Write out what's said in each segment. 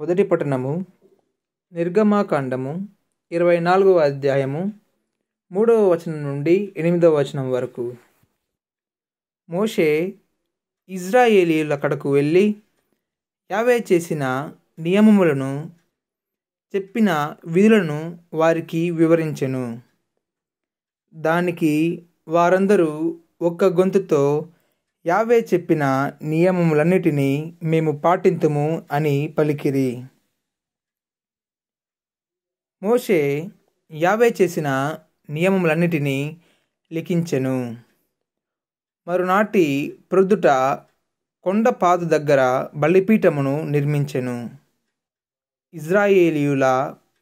మొదటి పట్టణము నిర్గమాకాండము ఇరవై నాలుగవ అధ్యాయము మూడవ వచనం నుండి ఎనిమిదవ వచనం వరకు మోషే ఇజ్రాయేలీల కడకు వెళ్ళి యావే చేసిన నియమములను చెప్పిన విధులను వారికి వివరించెను దానికి వారందరూ ఒక్క గొంతుతో యావే చెప్పిన నియమములన్నిటినీ మేము పాటింతుము అని పలికిరి మోషే యావే చేసిన నియమములన్నిటినీ లిఖించెను మరునాటి ప్రొద్దుట కొండ పాదు దగ్గర బలిపీఠమును నిర్మించెను ఇజ్రాయేలీయుల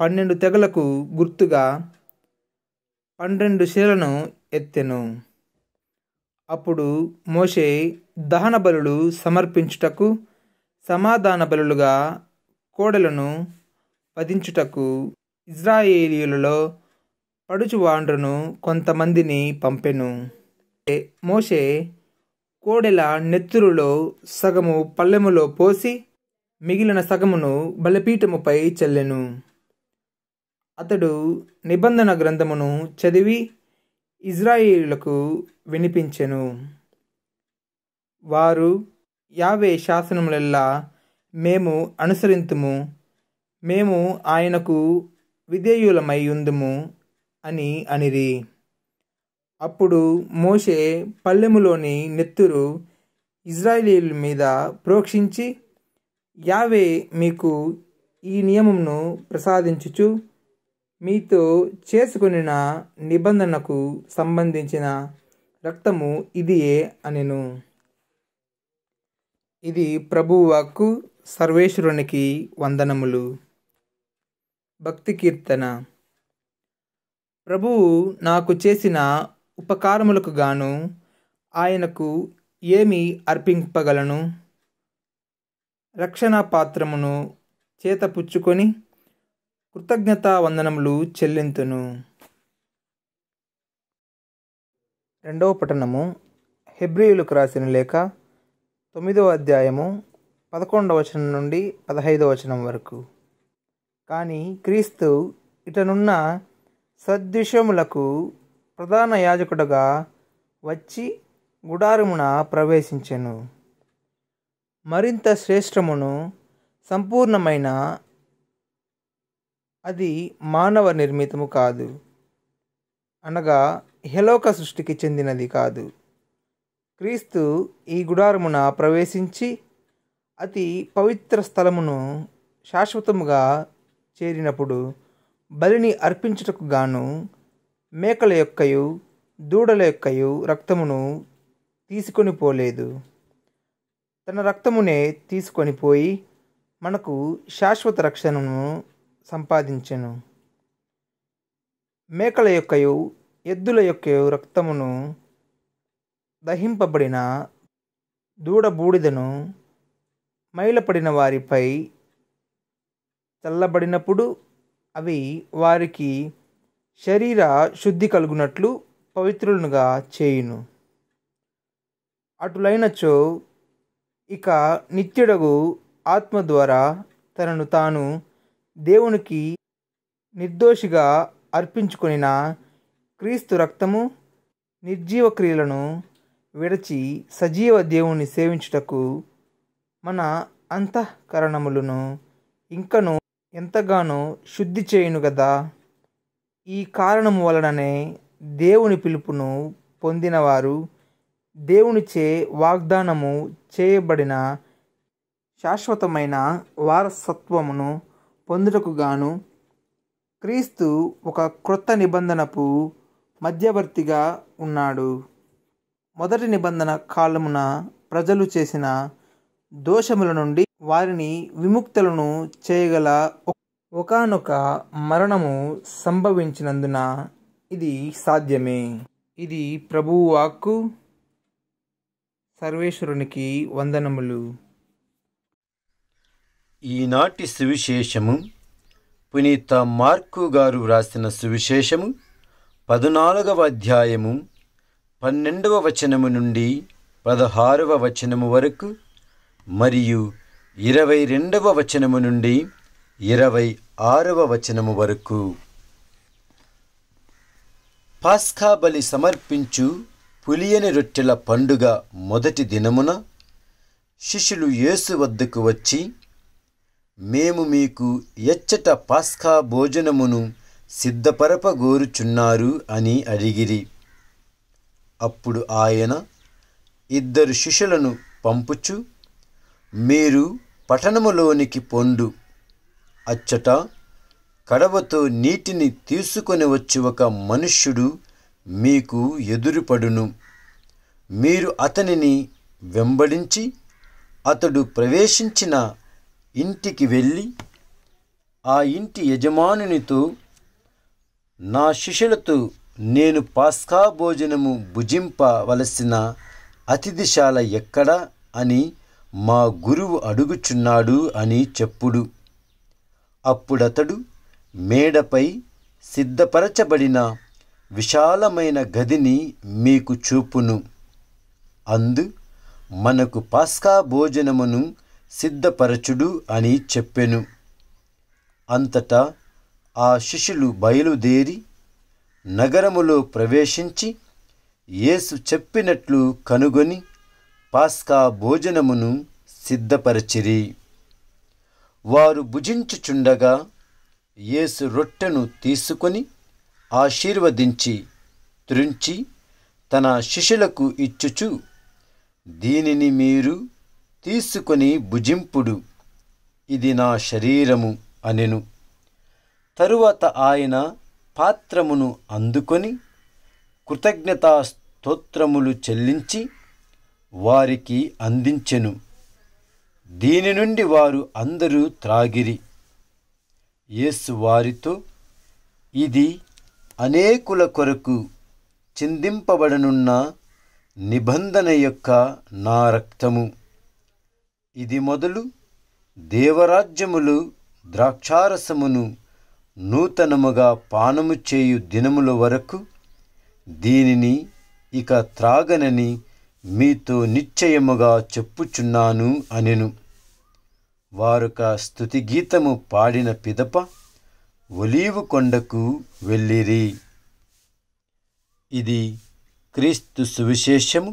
పన్నెండు తెగలకు గుర్తుగా పన్నెండు శిలను ఎత్తెను అప్పుడు మోషే దహన బలులు సమర్పించుటకు సమాధాన బలులుగా కోడలను వధించుటకు ఇజ్రాయేలీలలో పడుచువాండ్రును కొంతమందిని పంపెను మోషే కోడెల నెత్తురులో సగము పల్లెములో పోసి మిగిలిన సగమును బలపీఠముపై చెల్లెను అతడు నిబంధన గ్రంథమును చదివి ఇజ్రాయిలకు వినిపించెను వారు యావే శాసనములెల్లా మేము అనుసరింతుము మేము ఆయనకు విధేయులమై ఉందుము అని అనిరి అప్పుడు మోషే పల్లెములోని నెత్తురు ఇజ్రాయేలీల మీద ప్రోక్షించి యావే మీకు ఈ నియమంను ప్రసాదించుచు మీతో చేసుకునిన నిబంధనకు సంబంధించిన రక్తము ఇదియే అనెను ఇది ప్రభువాకు సర్వేశ్వరునికి వందనములు భక్తి కీర్తన ప్రభువు నాకు చేసిన ఉపకారములకు గాను ఆయనకు ఏమి అర్పింపగలను రక్షణ పాత్రమును చేతపుచ్చుకొని కృతజ్ఞతా వందనములు చెల్లింతును రెండవ పట్టణము హెబ్రియులకు రాసిన లేఖ తొమ్మిదవ అధ్యాయము పదకొండవ వచనం నుండి పదహైదవ వచనం వరకు కానీ క్రీస్తు ఇటనున్న సద్విషములకు ప్రధాన యాజకుడుగా వచ్చి గుడారమున ప్రవేశించెను మరింత శ్రేష్టమును సంపూర్ణమైన అది మానవ నిర్మితము కాదు అనగా హెలోక సృష్టికి చెందినది కాదు క్రీస్తు ఈ గుడారమున ప్రవేశించి అతి పవిత్ర స్థలమును శాశ్వతముగా చేరినప్పుడు బలిని అర్పించుటకు గాను మేకల యొక్కయు దూడల యొక్కయు రక్తమును తీసుకొని పోలేదు తన రక్తమునే తీసుకొని పోయి మనకు శాశ్వత రక్షణను సంపాదించెను మేకల యొక్కయు ఎద్దుల యొక్క రక్తమును దహింపబడిన దూడబూడిదను మైలపడిన వారిపై చల్లబడినప్పుడు అవి వారికి శరీర శుద్ధి కలుగునట్లు పవిత్రులుగా చేయును అటులైనచో ఇక నిత్యుడగు ఆత్మ ద్వారా తనను తాను దేవునికి నిర్దోషిగా అర్పించుకొనిన క్రీస్తు రక్తము నిర్జీవ క్రియలను విడచి సజీవ దేవుణ్ణి సేవించుటకు మన అంతఃకరణములను ఇంకను ఎంతగానో శుద్ధి చేయును కదా ఈ కారణం వలననే దేవుని పిలుపును పొందినవారు దేవునిచే వాగ్దానము చేయబడిన శాశ్వతమైన వారసత్వమును పొందుటకు గాను క్రీస్తు ఒక క్రొత్త నిబంధనపు మధ్యవర్తిగా ఉన్నాడు మొదటి నిబంధన కాలమున ప్రజలు చేసిన దోషముల నుండి వారిని విముక్తులను చేయగల ఒకనొక మరణము సంభవించినందున ఇది సాధ్యమే ఇది ప్రభువు వాక్కు సర్వేశ్వరునికి వందనములు ఈనాటి సువిశేషము పునీత మార్కు గారు వ్రాసిన సువిశేషము పద్నాలుగవ అధ్యాయము పన్నెండవ వచనము నుండి పదహారవ వచనము వరకు మరియు ఇరవై రెండవ వచనము నుండి ఇరవై ఆరవ వచనము వరకు పాస్కా బలి సమర్పించు పులియని రొట్టెల పండుగ మొదటి దినమున శిష్యులు యేసు వద్దకు వచ్చి మేము మీకు ఎచ్చట పాస్కా భోజనమును సిద్ధపరపగోరుచున్నారు అని అడిగిరి అప్పుడు ఆయన ఇద్దరు శిష్యులను పంపుచు మీరు పట్టణములోనికి పొండు అచ్చట కడవతో నీటిని తీసుకొని వచ్చి ఒక మనుష్యుడు మీకు ఎదురుపడును మీరు అతనిని వెంబడించి అతడు ప్రవేశించిన ఇంటికి వెళ్ళి ఆ ఇంటి యజమానునితో నా శిష్యులతో నేను పాస్కా భోజనము భుజింపవలసిన అతిథిశాల ఎక్కడ అని మా గురువు అడుగుచున్నాడు అని చెప్పుడు అప్పుడతడు మేడపై సిద్ధపరచబడిన విశాలమైన గదిని మీకు చూపును అందు మనకు పాస్కా భోజనమును సిద్ధపరచుడు అని చెప్పెను అంతటా ఆ శిష్యులు బయలుదేరి నగరములో ప్రవేశించి యేసు చెప్పినట్లు కనుగొని పాస్కా భోజనమును సిద్ధపరచిరి వారు భుజించుచుండగా యేసు రొట్టెను తీసుకొని ఆశీర్వదించి త్రుంచి తన శిష్యులకు ఇచ్చుచు దీనిని మీరు తీసుకొని భుజింపుడు ఇది నా శరీరము అనెను తరువాత ఆయన పాత్రమును అందుకొని కృతజ్ఞతా స్తోత్రములు చెల్లించి వారికి అందించెను దీని నుండి వారు అందరూ త్రాగిరి యేసు వారితో ఇది అనేకుల కొరకు చిందింపబడనున్న నిబంధన యొక్క నా రక్తము ఇది మొదలు దేవరాజ్యములు ద్రాక్షారసమును నూతనముగా పానము చేయు దినముల వరకు దీనిని ఇక త్రాగనని మీతో నిశ్చయముగా చెప్పుచున్నాను అనెను వారొక స్థుతిగీతము పాడిన పిదప ఒలీవు కొండకు వెళ్ళిరి ఇది క్రీస్తు సువిశేషము